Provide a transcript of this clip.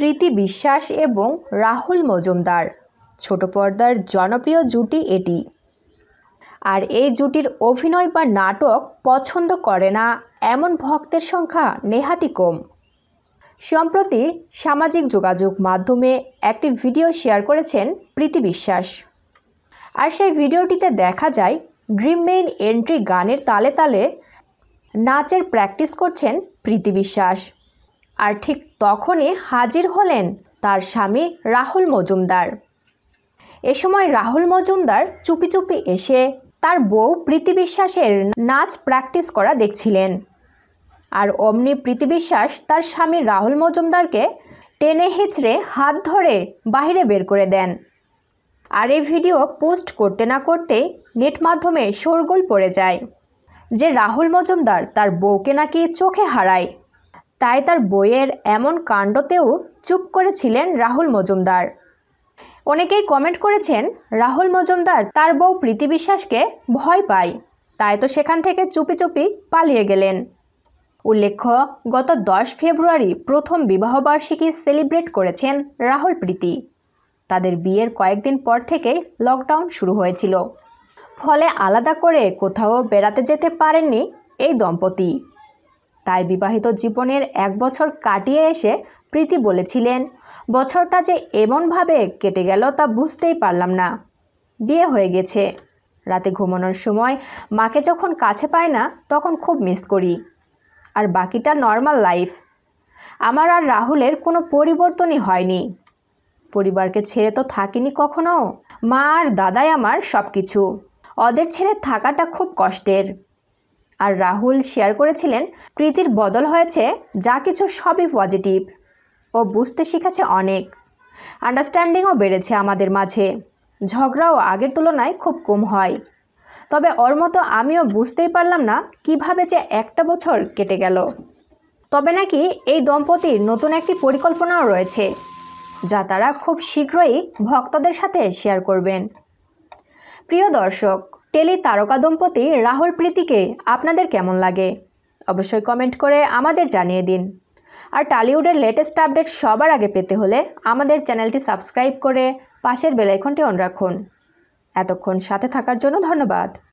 প্রীতি বিশ্বাস এবং রাহুল মজুমদার ছোট পর্দার জনপ্রিয় জুটি এটি আর এই জুটির অভিনয় বা নাটক পছন্দ করে না এমন ভক্তের সংখ্যা নেহাতি কম সম্প্রতি সামাজিক যোগাযোগ মাধ্যমে একটি ভিডিও শেয়ার করেছেন প্রীতি বিশ্বাস আর সেই ভিডিওটিতে দেখা যায় ড্রিম মেইন এন্ট্রি গানের তালে তালে নাচের প্র্যাকটিস করছেন প্রীতি বিশ্বাস আর ঠিক তখনই হাজির হলেন তার স্বামী রাহুল মজুমদার এ সময় রাহুল মজুমদার চুপি চুপি এসে তার বউ প্রীতি বিশ্বাসের নাচ প্র্যাকটিস করা দেখছিলেন আর অমনি প্রীতি বিশ্বাস তার স্বামী রাহুল মজুমদারকে টেনে হেঁচড়ে হাত ধরে বাহিরে বের করে দেন আর এই ভিডিও পোস্ট করতে না করতে নেট মাধ্যমে শোরগোল পড়ে যায় যে রাহুল মজুমদার তার বউকে নাকি চোখে হারায় তাই তার বইয়ের এমন কাণ্ডতেও চুপ করেছিলেন রাহুল মজুমদার অনেকেই কমেন্ট করেছেন রাহুল মজুমদার তার বউ প্রীতি বিশ্বাসকে ভয় পায় তাই তো সেখান থেকে চুপি চুপি পালিয়ে গেলেন উল্লেখ্য গত দশ ফেব্রুয়ারি প্রথম বিবাহবার্ষিকী সেলিব্রেট করেছেন রাহুল প্রীতি তাদের বিয়ের কয়েকদিন পর থেকেই লকডাউন শুরু হয়েছিল ফলে আলাদা করে কোথাও বেড়াতে যেতে পারেননি এই দম্পতি তাই বিবাহিত জীবনের এক বছর কাটিয়ে এসে প্রীতি বলেছিলেন বছরটা যে এমনভাবে কেটে গেল তা বুঝতেই পারলাম না বিয়ে হয়ে গেছে রাতে ঘুমানোর সময় মাকে যখন কাছে পায় না তখন খুব মিস করি আর বাকিটা নর্মাল লাইফ আমার আর রাহুলের কোনো পরিবর্তনই হয়নি পরিবারকে ছেড়ে তো থাকিনি কখনো মা আর দাদাই আমার সব কিছু ওদের ছেড়ে থাকাটা খুব কষ্টের আর রাহুল শেয়ার করেছিলেন প্রীতির বদল হয়েছে যা কিছু সবই পজিটিভ ও বুঝতে শিখেছে অনেক আন্ডারস্ট্যান্ডিংও বেড়েছে আমাদের মাঝে ঝগড়াও আগের তুলনায় খুব কম হয় তবে ওর মতো আমিও বুঝতেই পারলাম না কিভাবে যে একটা বছর কেটে গেল তবে নাকি এই দম্পতির নতুন একটি পরিকল্পনাও রয়েছে যা তারা খুব শীঘ্রই ভক্তদের সাথে শেয়ার করবেন প্রিয় দর্শক টেলি তারকা দম্পতি রাহুল প্রীতিকে আপনাদের কেমন লাগে অবশ্যই কমেন্ট করে আমাদের জানিয়ে দিন আর টালিউডের লেটেস্ট আপডেট সবার আগে পেতে হলে আমাদের চ্যানেলটি সাবস্ক্রাইব করে পাশের বেলাইকনটি অন রাখুন এতক্ষণ সাথে থাকার জন্য ধন্যবাদ